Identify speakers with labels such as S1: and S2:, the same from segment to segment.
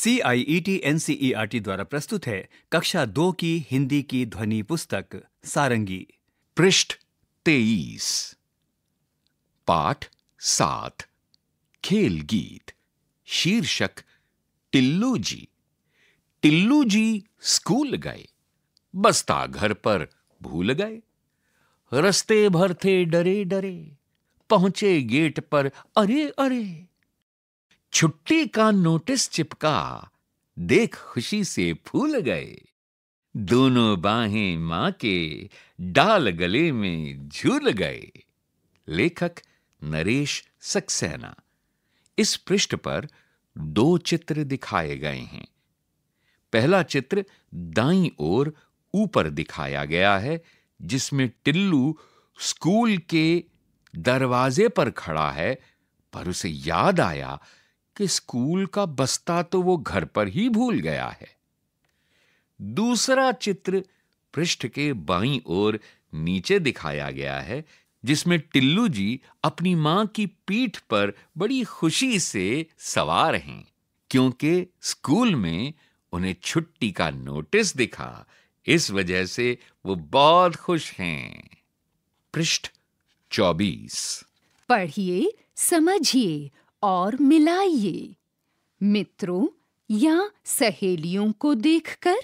S1: C I E T N C E R T द्वारा प्रस्तुत है कक्षा दो की हिंदी की ध्वनि पुस्तक सारंगी पृष्ठ तेईस पाठ सात खेल गीत शीर्षक टिल्लू जी टिल्लू जी स्कूल गए बस्ता घर पर भूल गए रस्ते भर थे डरे डरे पहुंचे गेट पर अरे अरे छुट्टी का नोटिस चिपका देख खुशी से फूल गए दोनों बाहें मां के डाल गले में झूल गए लेखक नरेश सक्सेना इस पृष्ठ पर दो चित्र दिखाए गए हैं पहला चित्र दाई ओर ऊपर दिखाया गया है जिसमें टिल्लू स्कूल के दरवाजे पर खड़ा है पर उसे याद आया कि स्कूल का बस्ता तो वो घर पर ही भूल गया है दूसरा चित्र पृष्ठ के बाईं ओर नीचे दिखाया गया है जिसमें टिल्लू जी अपनी मां की पीठ पर बड़ी खुशी से सवार हैं क्योंकि स्कूल में उन्हें छुट्टी का नोटिस दिखा इस वजह से वो बहुत खुश हैं पृष्ठ 24
S2: पढ़िए समझिए और मिलाइए मित्रों या सहेलियों को देखकर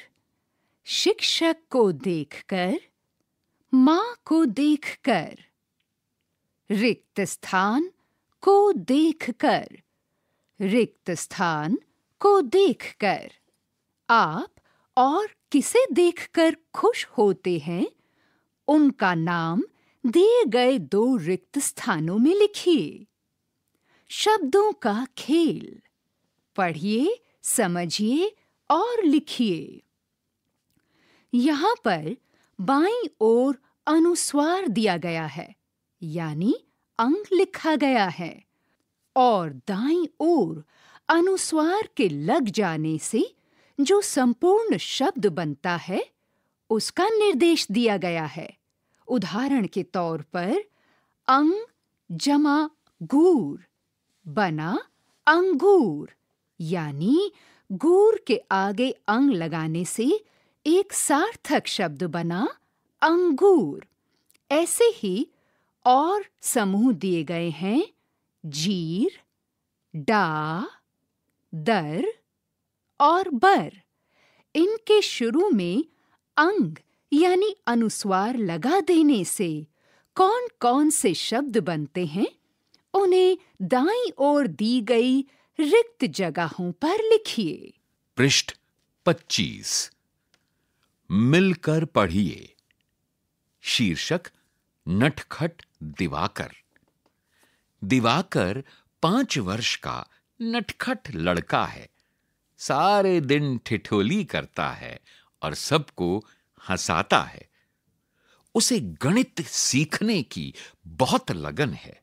S2: शिक्षक को देखकर मां को देखकर रिक्त स्थान को देखकर रिक्त स्थान को देखकर आप और किसे देखकर खुश होते हैं उनका नाम दिए गए दो रिक्त स्थानों में लिखिए शब्दों का खेल पढ़िए समझिए और लिखिए यहाँ पर बाई ओर अनुस्वार दिया गया है यानी अंग लिखा गया है और दाई ओर अनुस्वार के लग जाने से जो संपूर्ण शब्द बनता है उसका निर्देश दिया गया है उदाहरण के तौर पर अंग जमा गूर बना अंगूर यानी गूर के आगे अंग लगाने से एक सार्थक शब्द बना अंगूर ऐसे ही और समूह दिए गए हैं जीर डा दर और बर इनके शुरू में अंग यानी अनुस्वार लगा देने से कौन-कौन से शब्द बनते हैं उन्हें दाईं ओर दी गई रिक्त जगहों पर लिखिए
S1: पृष्ठ 25 मिलकर पढ़िए शीर्षक नटखट दिवाकर दिवाकर पांच वर्ष का नटखट लड़का है सारे दिन ठिठोली करता है और सबको हंसाता है उसे गणित सीखने की बहुत लगन है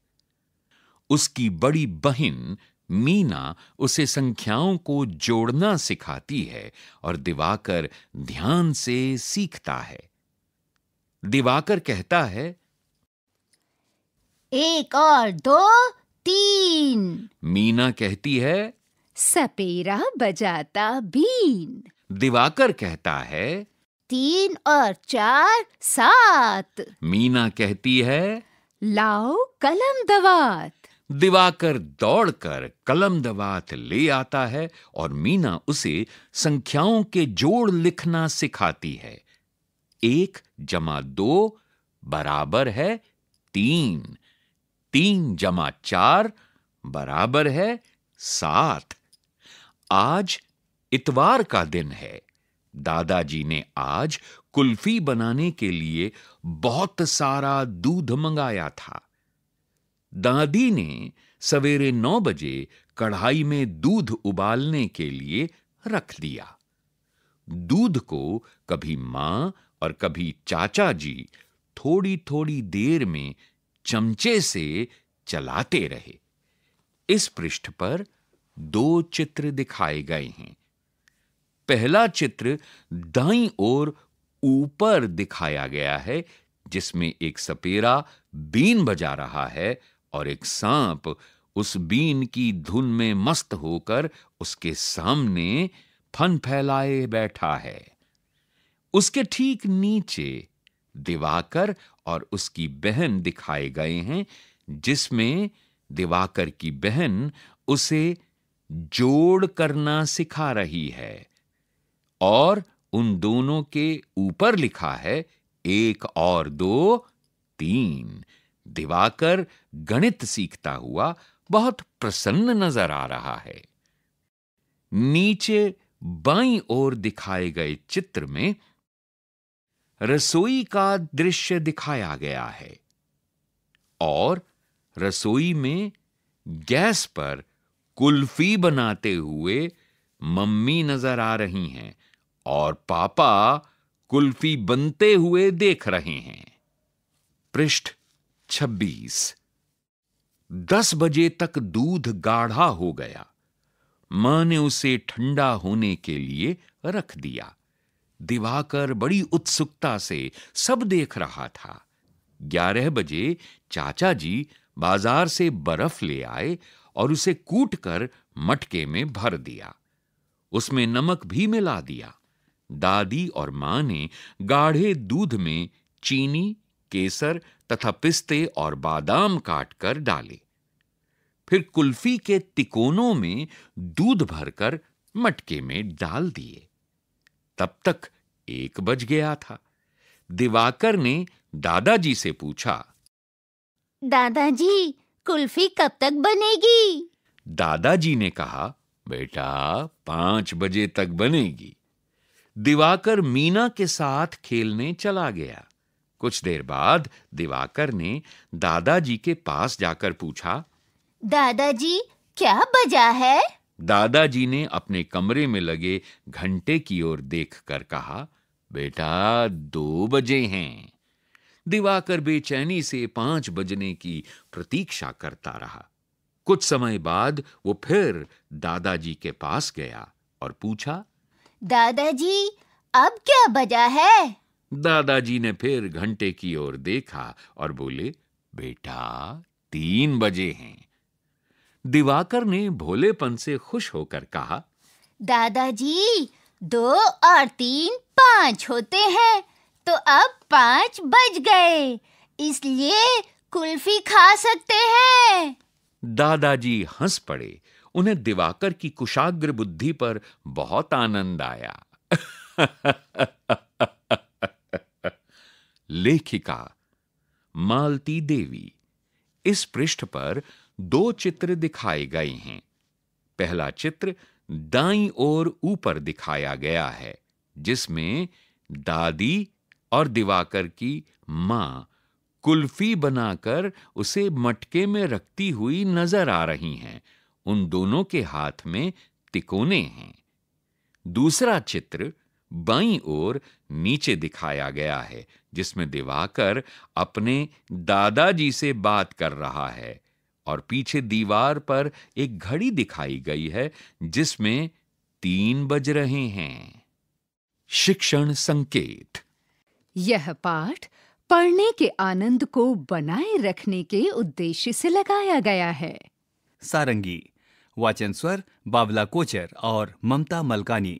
S1: उसकी बड़ी बहन मीना उसे संख्याओं को जोड़ना सिखाती है और दिवाकर ध्यान से सीखता है दिवाकर कहता है
S2: एक और दो तीन
S1: मीना कहती है
S2: सपेरा बजाता बीन
S1: दिवाकर कहता है
S2: तीन और चार सात
S1: मीना कहती है
S2: लाओ कलम दवात
S1: दिवाकर दौड़कर कलम दवात ले आता है और मीना उसे संख्याओं के जोड़ लिखना सिखाती है एक जमा दो बराबर है तीन तीन जमा चार बराबर है सात आज इतवार का दिन है दादाजी ने आज कुल्फी बनाने के लिए बहुत सारा दूध मंगाया था दादी ने सवेरे नौ बजे कढ़ाई में दूध उबालने के लिए रख दिया दूध को कभी मां और कभी चाचा जी थोड़ी थोड़ी देर में चमचे से चलाते रहे इस पृष्ठ पर दो चित्र दिखाए गए हैं पहला चित्र दाईं ओर ऊपर दिखाया गया है जिसमें एक सपेरा बीन बजा रहा है और एक सांप उस बीन की धुन में मस्त होकर उसके सामने फन फैलाए बैठा है उसके ठीक नीचे दिवाकर और उसकी बहन दिखाए गए हैं जिसमें दिवाकर की बहन उसे जोड़ करना सिखा रही है और उन दोनों के ऊपर लिखा है एक और दो तीन दिवाकर गणित सीखता हुआ बहुत प्रसन्न नजर आ रहा है नीचे बाई ओर दिखाए गए चित्र में रसोई का दृश्य दिखाया गया है और रसोई में गैस पर कुल्फी बनाते हुए मम्मी नजर आ रही हैं और पापा कुल्फी बनते हुए देख रहे हैं पृष्ठ छब्बीस दस बजे तक दूध गाढ़ा हो गया मां ने उसे ठंडा होने के लिए रख दिया दिवाकर बड़ी उत्सुकता से सब देख रहा था ग्यारह बजे चाचा जी बाजार से बर्फ ले आए और उसे कूट कर मटके में भर दिया उसमें नमक भी मिला दिया दादी और मां ने गाढ़े दूध में चीनी केसर तथा पिस्ते और बादाम काटकर डाले फिर कुल्फी के तिकोनों में दूध भरकर मटके में डाल दिए तब तक एक बज गया था दिवाकर ने दादाजी से पूछा
S2: दादाजी कुल्फी कब तक बनेगी
S1: दादाजी ने कहा बेटा पांच बजे तक बनेगी दिवाकर मीना के साथ खेलने चला गया कुछ देर बाद दिवाकर ने दादाजी के पास जाकर पूछा
S2: दादाजी क्या बजा है
S1: दादाजी ने अपने कमरे में लगे घंटे की ओर देखकर कहा बेटा दो बजे हैं दिवाकर बेचैनी से पांच बजने की प्रतीक्षा करता रहा कुछ समय बाद वो फिर दादाजी के पास गया और पूछा
S2: दादाजी अब क्या बजा है
S1: दादाजी ने फिर घंटे की ओर देखा और बोले बेटा तीन बजे हैं दिवाकर ने भोलेपन से खुश होकर कहा
S2: दादाजी दो और तीन पांच होते हैं तो अब पाँच बज गए इसलिए कुल्फी खा सकते हैं
S1: दादाजी हंस पड़े उन्हें दिवाकर की कुशाग्र बुद्धि पर बहुत आनंद आया लेखिका मालती देवी इस पृष्ठ पर दो चित्र दिखाए गए हैं पहला चित्र दाई ओर ऊपर दिखाया गया है जिसमें दादी और दिवाकर की मां कुल्फी बनाकर उसे मटके में रखती हुई नजर आ रही हैं उन दोनों के हाथ में तिकोने हैं दूसरा चित्र बाई ओर नीचे दिखाया गया है जिसमें दिवाकर अपने दादाजी से बात कर रहा है और पीछे दीवार पर एक घड़ी दिखाई गई है जिसमें तीन बज रहे हैं शिक्षण संकेत
S2: यह पाठ पढ़ने के आनंद को बनाए रखने के उद्देश्य से लगाया गया है
S1: सारंगी वाचन स्वर बावला कोचर और ममता मलकानी